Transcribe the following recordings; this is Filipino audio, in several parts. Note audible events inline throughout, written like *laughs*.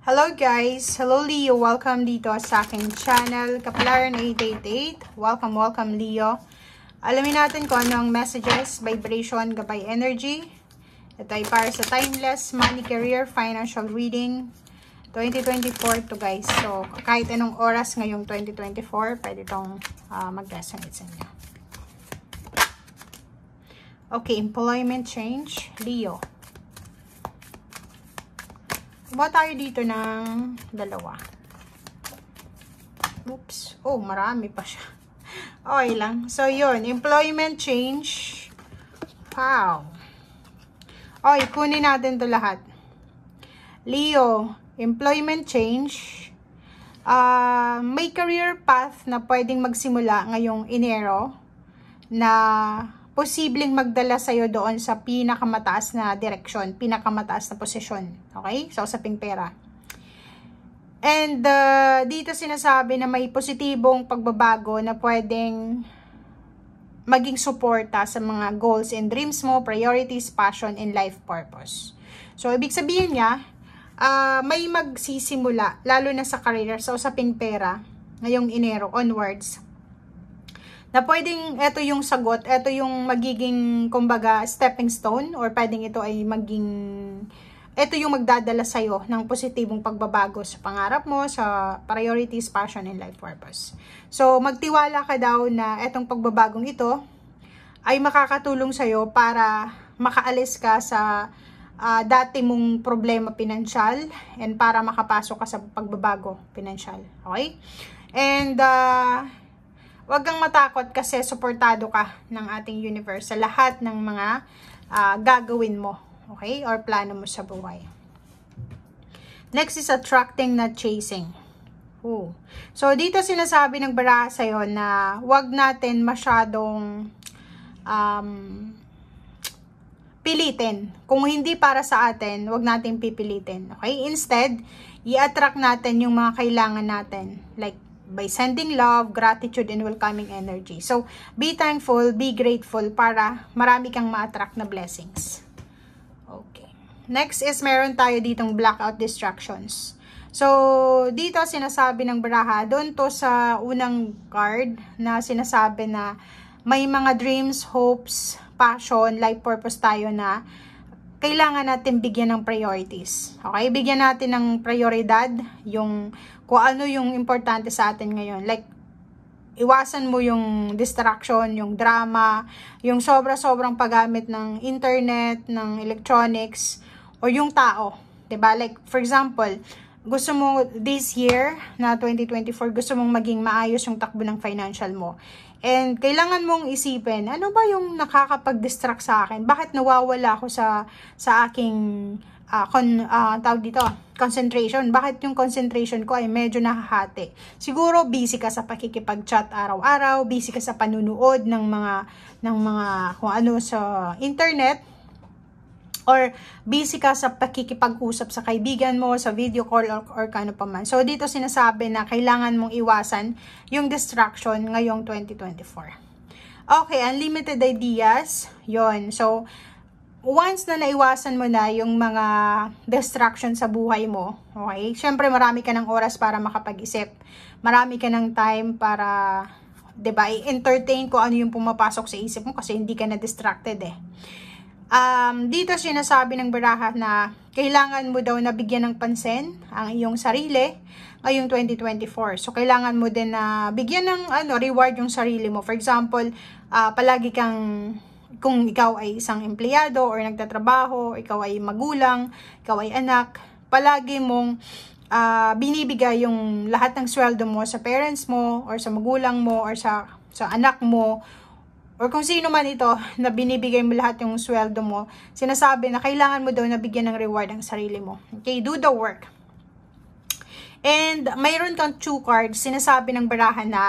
Hello guys! Hello Leo! Welcome dito sa aking channel, Kapalaran888. Welcome, welcome Leo! Alamin natin kung ano messages, vibration, gabay energy. Ito ay para sa timeless, money, career, financial reading. 2024 to guys. So, kahit anong oras ngayong 2024, pwede itong uh, ah, mag-resonate sa inyo. Okay, employment change, Leo. Kuha tayo dito ng dalawa. Oops. Oh, marami pa siya. *laughs* Okay lang. So, yun. Employment change. Wow. Okay, kunin natin to lahat. Leo, employment change. Uh, may career path na pwedeng magsimula ngayong Enero na posibleng magdala sa'yo doon sa pinakamataas na direksyon, pinakamataas na posisyon. Okay? So, usaping pera. And uh, dito sinasabi na may positibong pagbabago na pwedeng maging suporta sa mga goals and dreams mo, priorities, passion, and life purpose. So, ibig sabihin niya, uh, may magsisimula, lalo na sa career, sa usaping pera, ngayong Enero onwards, na pwedeng ito yung sagot, ito yung magiging kumbaga stepping stone or pwedeng ito ay maging ito yung magdadala sa iyo ng positibong pagbabago sa pangarap mo, sa priorities, passion, and life purpose. So, magtiwala ka daw na itong pagbabagong ito ay makakatulong sa iyo para makaalis ka sa uh, dati mong problema pinansyal and para makapasok ka sa pagbabago pinansyal. Okay? And uh, Huwag kang matakot kasi suportado ka ng ating universe sa lahat ng mga uh, gagawin mo, okay? Or plano mo sa buhay. Next is attracting, not chasing. Ooh. So, dito sinasabi ng baraha sa'yo na huwag natin masyadong um, pilitin. Kung hindi para sa atin, huwag natin pipilitin. Okay? Instead, i-attract natin yung mga kailangan natin. Like, by sending love, gratitude, and welcoming energy. So, be thankful, be grateful para marami kang ma-attract na blessings. Okay. Next is meron tayo ditong blackout distractions. So, dito sinasabi ng baraha, doon to sa unang card na sinasabi na may mga dreams, hopes, passion, life purpose tayo na kailangan natin bigyan ng priorities. Okay? Bigyan natin ng prioridad yung kung ano yung importante sa atin ngayon. Like, iwasan mo yung distraction, yung drama, yung sobra-sobrang paggamit ng internet, ng electronics, o yung tao. ba diba? Like, for example, gusto mo this year na 2024, gusto mong maging maayos yung takbo ng financial mo And kailangan mong isipin, ano ba yung nakakapag-distract sa akin? Bakit nawawala ako sa sa aking uh, con, uh, tawag dito, concentration? Bakit yung concentration ko ay medyo nahahati? Siguro busy ka sa pakikipag-chat araw-araw, busy ka sa panunood ng mga ng mga kung ano sa internet or busy ka sa pakikipag-usap sa kaibigan mo, sa video call or, or kano pa man. So dito sinasabi na kailangan mong iwasan yung distraction ngayong 2024. Okay, unlimited ideas, yon So, once na naiwasan mo na yung mga distraction sa buhay mo, okay? syempre marami ka ng oras para makapag-isip. Marami ka ng time para, 'di ba i-entertain ko ano yung pumapasok sa isip mo kasi hindi ka na distracted eh um, dito sinasabi ng Baraha na kailangan mo daw na bigyan ng pansin ang iyong sarili ngayong 2024. So, kailangan mo din na bigyan ng ano, reward yung sarili mo. For example, uh, palagi kang kung ikaw ay isang empleyado or nagtatrabaho, ikaw ay magulang, ikaw ay anak, palagi mong uh, binibigay yung lahat ng sweldo mo sa parents mo or sa magulang mo or sa sa anak mo or kung sino man ito na binibigay mo lahat yung sweldo mo, sinasabi na kailangan mo daw na bigyan ng reward ang sarili mo. Okay, do the work. And mayroon kang two cards, sinasabi ng barahan na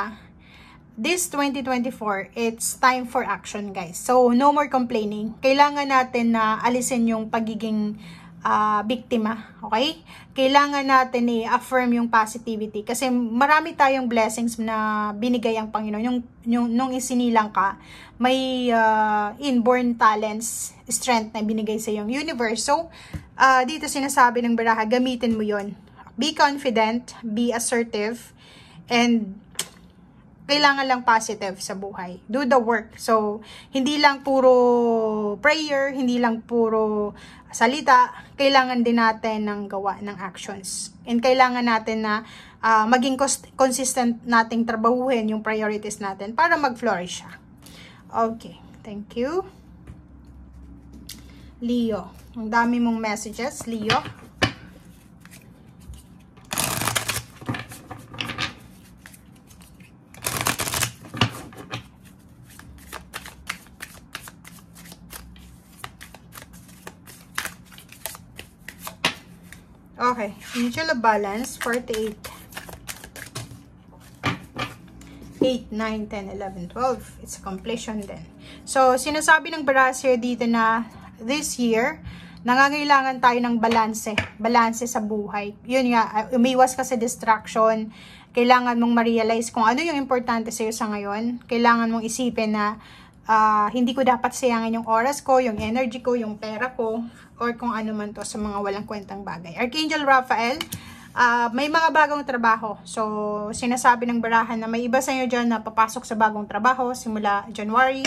this 2024, it's time for action guys. So, no more complaining. Kailangan natin na alisin yung pagiging uh, biktima. Okay? Kailangan natin i-affirm yung positivity kasi marami tayong blessings na binigay ang Panginoon. Yung, yung nung isinilang ka, may uh, inborn talents, strength na binigay sa yung universe. So, uh, dito sinasabi ng Baraha, gamitin mo yon Be confident, be assertive, and kailangan lang positive sa buhay. Do the work. So, hindi lang puro prayer, hindi lang puro salita, kailangan din natin ng gawa, ng actions. And kailangan natin na uh, maging consistent nating trabahuhin yung priorities natin para mag-flourish siya. Okay, thank you. Leo, ang dami mong messages, Leo. Okay. Mutual balance, 48. 8, 9, 10, 11, 12. It's a completion then. So, sinasabi ng Barasir dito na this year, nangangailangan tayo ng balanse. Balanse sa buhay. Yun nga, uh, umiwas ka sa distraction. Kailangan mong ma-realize kung ano yung importante sa'yo sa ngayon. Kailangan mong isipin na uh, hindi ko dapat sayangin yung oras ko, yung energy ko, yung pera ko or kung ano man to sa mga walang kwentang bagay. Archangel Raphael, uh, may mga bagong trabaho. So, sinasabi ng barahan na may iba sa inyo dyan na papasok sa bagong trabaho simula January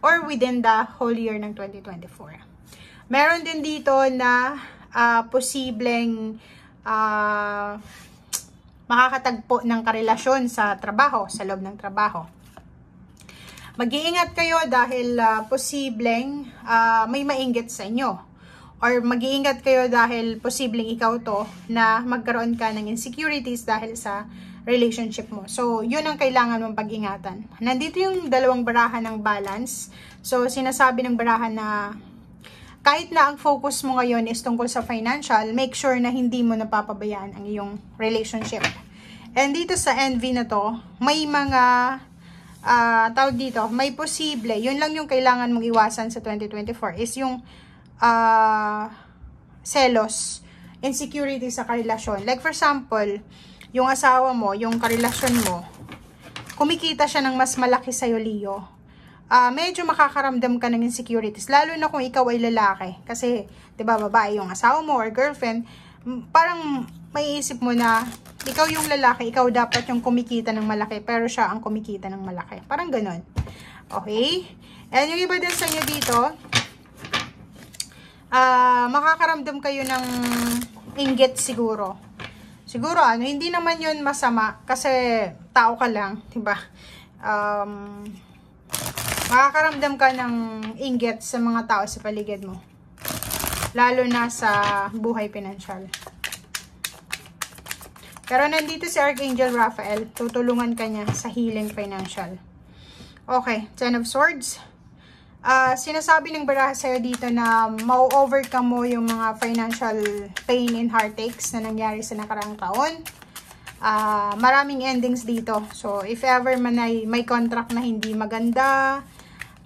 or within the whole year ng 2024. Meron din dito na uh, posibleng uh, makakatagpo ng karelasyon sa trabaho, sa loob ng trabaho. Mag-iingat kayo dahil uh, posibleng uh, may mainggit sa inyo or mag-iingat kayo dahil posibleng ikaw to na magkaroon ka ng insecurities dahil sa relationship mo. So, yun ang kailangan mong pag-ingatan. Nandito yung dalawang baraha ng balance. So, sinasabi ng baraha na kahit na ang focus mo ngayon is tungkol sa financial, make sure na hindi mo napapabayaan ang iyong relationship. And dito sa envy na to, may mga uh, tawag dito, may posible, yun lang yung kailangan mong iwasan sa 2024 is yung uh, selos, insecurity sa karelasyon. Like for example, yung asawa mo, yung karelasyon mo, kumikita siya ng mas malaki sa'yo, Leo. Uh, medyo makakaramdam ka ng insecurities, lalo na kung ikaw ay lalaki. Kasi, di ba, babae yung asawa mo or girlfriend, parang may isip mo na ikaw yung lalaki, ikaw dapat yung kumikita ng malaki, pero siya ang kumikita ng malaki. Parang ganun. Okay? And yung iba din sa inyo dito, uh, makakaramdam kayo ng inggit siguro. Siguro ano, hindi naman 'yon masama kasi tao ka lang, 'di ba? Um, makakaramdam ka ng inggit sa mga tao sa paligid mo. Lalo na sa buhay pinansyal. Pero nandito si Archangel Raphael, tutulungan kanya sa healing financial. Okay, Ten of Swords uh, sinasabi ng baraha sa'yo dito na mau-overcome mo yung mga financial pain and heartaches na nangyari sa nakarang taon. Uh, maraming endings dito. So, if ever man ay may contract na hindi maganda,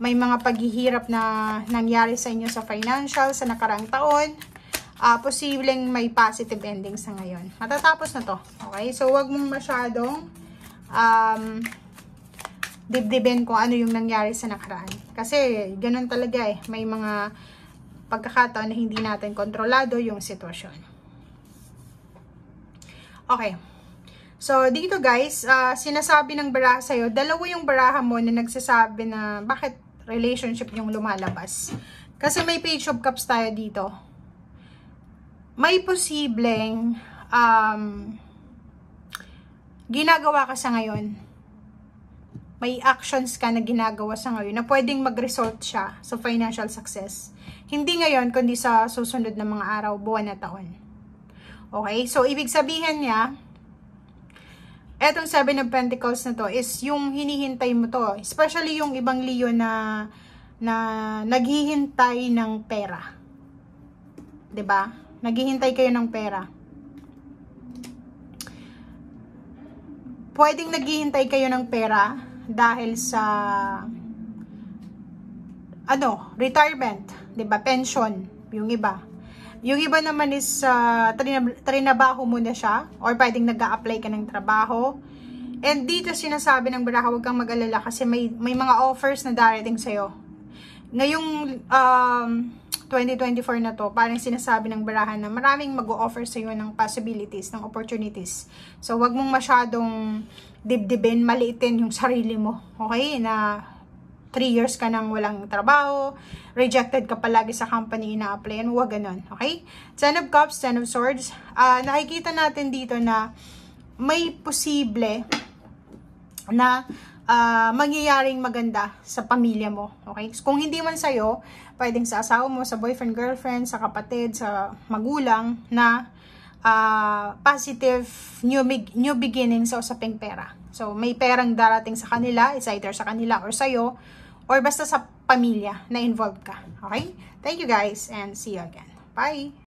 may mga paghihirap na nangyari sa inyo sa financial sa nakarang taon, uh, posibleng may positive endings sa ngayon. Matatapos na to. Okay? So, wag mong masyadong um, dibdibin kung ano yung nangyari sa nakaraan. Kasi ganun talaga eh. May mga pagkakataon na hindi natin kontrolado yung sitwasyon. Okay. So, dito guys, uh, sinasabi ng baraha sa'yo, dalawa yung baraha mo na nagsasabi na bakit relationship yung lumalabas. Kasi may page of cups tayo dito. May posibleng um, ginagawa ka sa ngayon may actions ka na ginagawa sa ngayon na pwedeng mag-result siya sa financial success. Hindi ngayon, kundi sa susunod na mga araw, buwan na taon. Okay? So, ibig sabihin niya, etong Seven of Pentacles na to is yung hinihintay mo to. Especially yung ibang Leo na, na naghihintay ng pera. ba? Diba? Naghihintay kayo ng pera. Pwedeng naghihintay kayo ng pera dahil sa ano, retirement, 'di ba? Pension, yung iba. Yung iba naman is uh, trinab trinabaho muna siya or pwedeng nag-a-apply ka ng trabaho. And dito sinasabi ng Baraka, huwag kang mag-alala kasi may, may mga offers na darating iyo. Ngayong um, 2024 na to, parang sinasabi ng barahan na maraming mag-o-offer sa iyo ng possibilities, ng opportunities. So, wag mong masyadong dibdibin, maliitin yung *laughs* sarili mo. Okay? Na 3 years ka nang walang trabaho, rejected ka palagi sa company ina-applyan, huwag ganun. Okay? Ten of Cups, Ten of Swords. Uh, nakikita natin dito na may posible na uh, mangyayaring maganda sa pamilya mo. Okay? Kung hindi man sa'yo, pwedeng sa asawa mo, sa boyfriend, girlfriend, sa kapatid, sa magulang na uh, positive new, new beginnings sa usaping pera. So, may perang darating sa kanila, it's either sa kanila or sa'yo, or basta sa pamilya na involved ka. Okay? Thank you guys and see you again. Bye!